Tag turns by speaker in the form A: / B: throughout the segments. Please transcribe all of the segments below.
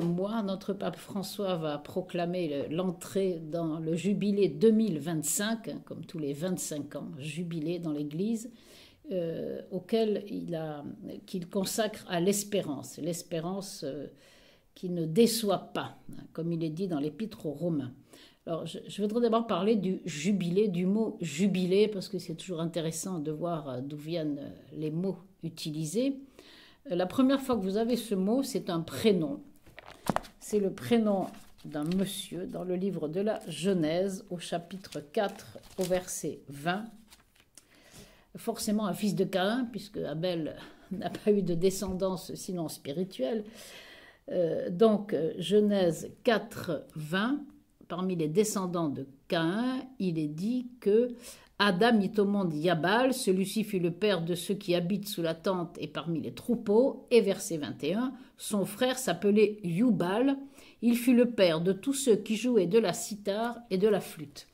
A: mois, notre pape François va proclamer l'entrée dans le jubilé 2025, hein, comme tous les 25 ans, jubilé dans l'Église, euh, auquel il consacre à l'espérance, l'espérance euh, qui ne déçoit pas, hein, comme il est dit dans l'Épître aux Romains. Alors, je, je voudrais d'abord parler du jubilé, du mot jubilé, parce que c'est toujours intéressant de voir euh, d'où viennent les mots utilisés. La première fois que vous avez ce mot, c'est un prénom. C'est le prénom d'un monsieur dans le livre de la Genèse au chapitre 4 au verset 20. Forcément un fils de Caïn, puisque Abel n'a pas eu de descendance sinon spirituelle. Euh, donc Genèse 4, 20 parmi les descendants de Caïn, il est dit que Adam mit au monde Yabal, celui-ci fut le père de ceux qui habitent sous la tente et parmi les troupeaux, et verset 21, son frère s'appelait Yubal, il fut le père de tous ceux qui jouaient de la cithare et de la flûte.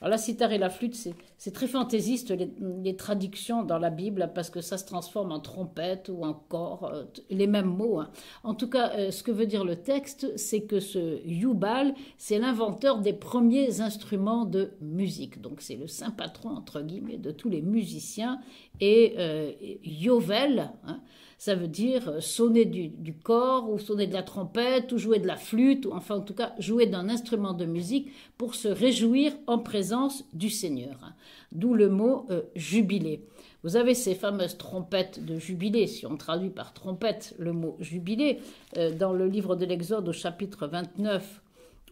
A: Alors la cithare et la flûte, c'est très fantaisiste, les, traductions dans la Bible, parce que ça se transforme en trompette ou en corps, euh, les mêmes mots. Hein. En tout cas, euh, ce que veut dire le texte, c'est que ce Yubal, c'est l'inventeur des premiers instruments de musique. Donc c'est le saint patron, entre guillemets, de tous les musiciens. Et euh, Yovel, hein ça veut dire euh, sonner du, corps ou sonner de la trompette ou jouer de la flûte ou enfin en tout cas jouer d'un instrument de musique pour se réjouir en présence du Seigneur. Hein. D'où le mot euh, jubilé. Vous avez ces fameuses trompettes de jubilé, si on traduit par trompette le mot jubilé, euh, dans le livre de l'Exode au chapitre 29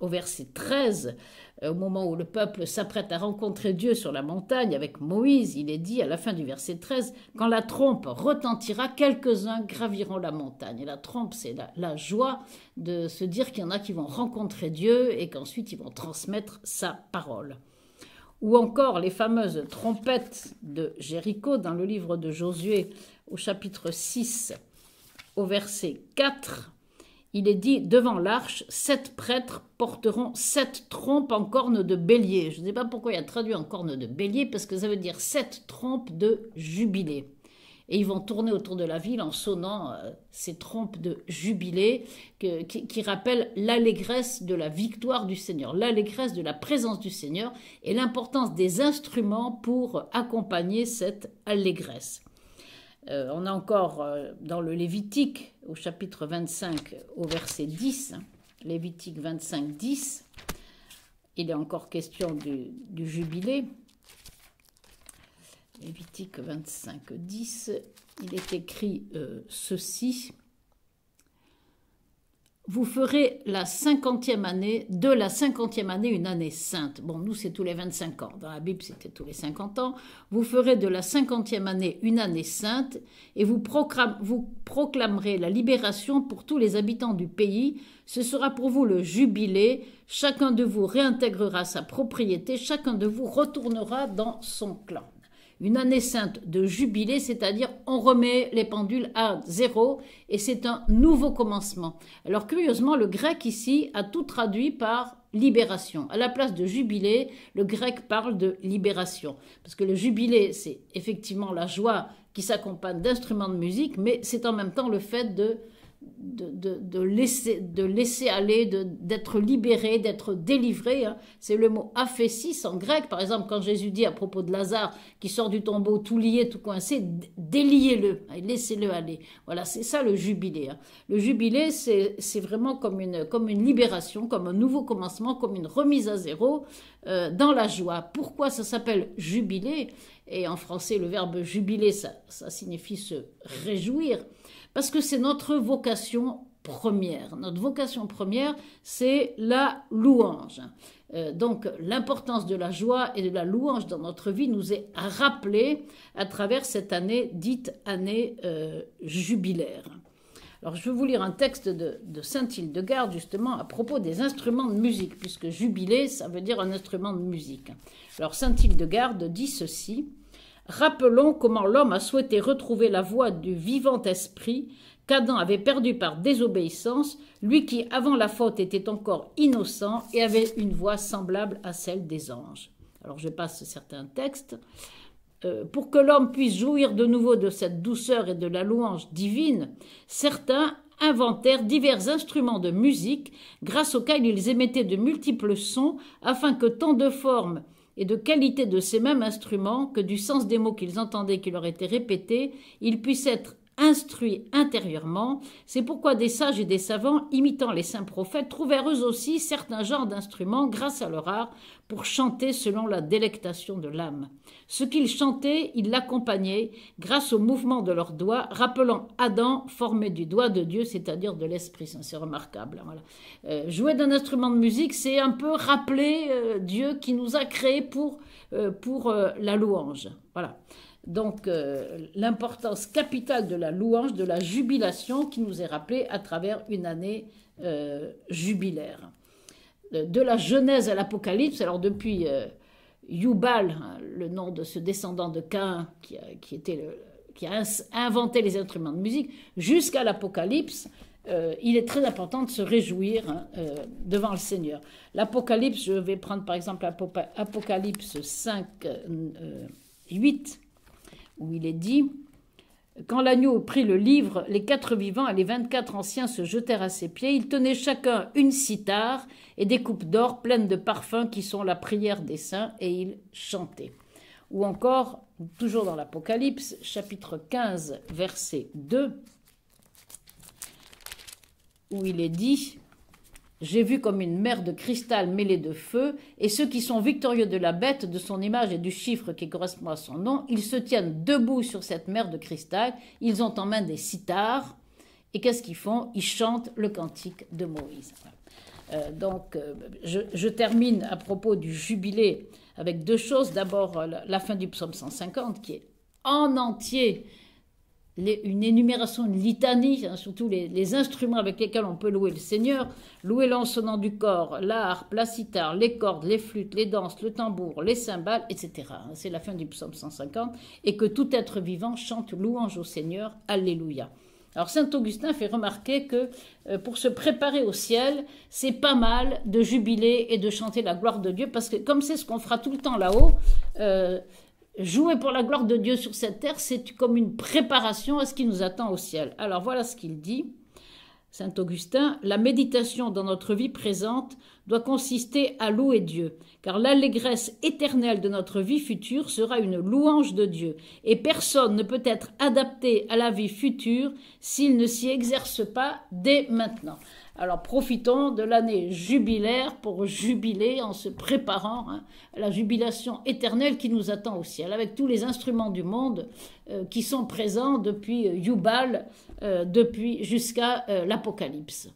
A: au verset 13, euh, au moment où le peuple s'apprête à rencontrer Dieu sur la montagne avec Moïse, il est dit à la fin du verset 13, quand la trompe retentira, quelques-uns graviront la montagne. Et la trompe, c'est la, joie de se dire qu'il y en a qui vont rencontrer Dieu et qu'ensuite ils vont transmettre sa parole. Ou encore les fameuses trompettes de Jéricho dans le livre de Josué au chapitre 6 au verset 4 il est dit devant l'arche, sept prêtres porteront sept trompes en corne de bélier. Je ne sais pas pourquoi il a traduit en corne de bélier, parce que ça veut dire sept trompes de jubilé. Et ils vont tourner autour de la ville en sonnant euh, ces trompes de jubilé qui rappellent l'allégresse de la victoire du Seigneur, l'allégresse de la présence du Seigneur et l'importance des instruments pour accompagner cette allégresse. Euh, on a encore euh, dans le Lévitique, au chapitre 25, au verset 10, hein, Lévitique 25, 10, il est encore question du, jubilé. Lévitique 25, 10, il est écrit euh, ceci vous ferez la cinquantième année, de la cinquantième année, une année sainte. Bon, nous, c'est tous les 25 ans. Dans la Bible, c'était tous les 50 ans. Vous ferez de la cinquantième année une année sainte et vous, vous proclamerez la libération pour tous les habitants du pays. Ce sera pour vous le jubilé. Chacun de vous réintégrera sa propriété. Chacun de vous retournera dans son clan une année sainte de jubilé, c'est-à-dire on remet les pendules à zéro et c'est un nouveau commencement. Alors curieusement, le grec ici a tout traduit par libération. À la place de jubilé, le grec parle de libération. Parce que le jubilé, c'est effectivement la joie qui s'accompagne d'instruments de musique, mais c'est en même temps le fait de de, laisser, de laisser aller, d'être libéré, d'être délivré. Hein. C'est le mot aphésis en grec. Par exemple, quand Jésus dit à propos de Lazare qui sort du tombeau tout lié, tout coincé, déliez-le, hein, laissez-le aller. Voilà, c'est ça le jubilé. Hein. Le jubilé, c'est vraiment comme une, comme une libération, comme un nouveau commencement, comme une remise à zéro euh, dans la joie. Pourquoi ça s'appelle jubilé Et en français, le verbe jubilé, ça, ça signifie se réjouir parce que c'est notre vocation première. Notre vocation première, c'est la louange. Euh, donc l'importance de la joie et de la louange dans notre vie nous est rappelée à travers cette année dite année euh, jubilaire. Alors je vais vous lire un texte de, de Saint Hildegarde justement à propos des instruments de musique, puisque jubilé, ça veut dire un instrument de musique. Alors Saint Hildegarde dit ceci. Rappelons comment l'homme a souhaité retrouver la voix du vivant esprit qu'Adam avait perdu par désobéissance, lui qui avant la faute était encore innocent et avait une voix semblable à celle des anges. Alors je passe certains textes. Euh, pour que l'homme puisse jouir de nouveau de cette douceur et de la louange divine, certains inventèrent divers instruments de musique grâce auxquels ils émettaient de multiples sons afin que tant de formes et de qualité de ces mêmes instruments que du sens des mots qu'ils entendaient qui leur étaient répétés, ils puissent être instruits intérieurement. C'est pourquoi des sages et des savants, imitant les saints prophètes, trouvèrent eux aussi certains genres d'instruments grâce à leur art pour chanter selon la délectation de l'âme. Ce qu'ils chantaient, ils l'accompagnaient grâce au mouvement de leurs doigts, rappelant Adam formé du doigt de Dieu, c'est-à-dire de l'Esprit C'est remarquable. Hein, voilà. Euh, jouer d'un instrument de musique, c'est un peu rappeler euh, Dieu qui nous a créés pour, euh, pour la louange. Voilà donc euh, l'importance capitale de la louange, de la jubilation qui nous est rappelée à travers une année euh, jubilaire. Euh, de la Genèse à l'Apocalypse, alors depuis Yubal, hein, le nom de ce descendant de Cain qui, a inventé les instruments de musique, jusqu'à l'Apocalypse, il est très important de se réjouir hein, devant le Seigneur. L'Apocalypse, je vais prendre par exemple Apocalypse 5, 8 où il est dit Quand l'agneau prit le livre, les quatre vivants et les vingt-quatre anciens se jetèrent à ses pieds. Ils tenaient chacun une cithare et des coupes d'or pleines de parfums qui sont la prière des saints, et ils chantaient. Ou encore, toujours dans l'Apocalypse, chapitre 15, verset 2, où il est dit j'ai vu comme une mer de cristal mêlée de feu, et ceux qui sont victorieux de la bête, de son image et du chiffre qui correspond à son nom, ils se tiennent debout sur cette mer de cristal, ils ont en main des cithares, et qu'est-ce qu'ils font Ils chantent le cantique de Moïse. Euh, donc, euh, je, termine à propos du jubilé avec deux choses. D'abord, euh, la, fin du psaume 150, qui est en entier une énumération, une litanie, hein, surtout les, instruments avec lesquels on peut louer le Seigneur, louer sonnant du corps, la harpe, la cithare, les cordes, les flûtes, les danses, le tambour, les cymbales, etc. Hein, c'est la fin du psaume 150, et que tout être vivant chante louange au Seigneur, Alléluia. Alors saint Augustin fait remarquer que euh, pour se préparer au ciel, c'est pas mal de jubiler et de chanter la gloire de Dieu, parce que comme c'est ce qu'on fera tout le temps là-haut, euh, Jouer pour la gloire de Dieu sur cette terre, c'est comme une préparation à ce qui nous attend au ciel. Alors voilà ce qu'il dit, Saint Augustin, la méditation dans notre vie présente doit consister à louer Dieu, car l'allégresse éternelle de notre vie future sera une louange de Dieu, et personne ne peut être adapté à la vie future s'il ne s'y exerce pas dès maintenant. Alors profitons de l'année jubilaire pour jubiler en se préparant hein, à la jubilation éternelle qui nous attend au ciel, avec tous les instruments du monde euh, qui sont présents depuis euh, Yubal, euh, depuis jusqu'à l'Apocalypse.